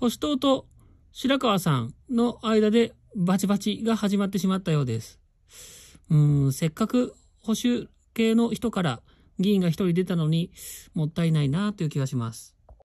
保守党と白川さんの間でバチバチが始まってしまったようです。うん、せっかく保守系の人から議員が一人出たのにもったいないなという気がします。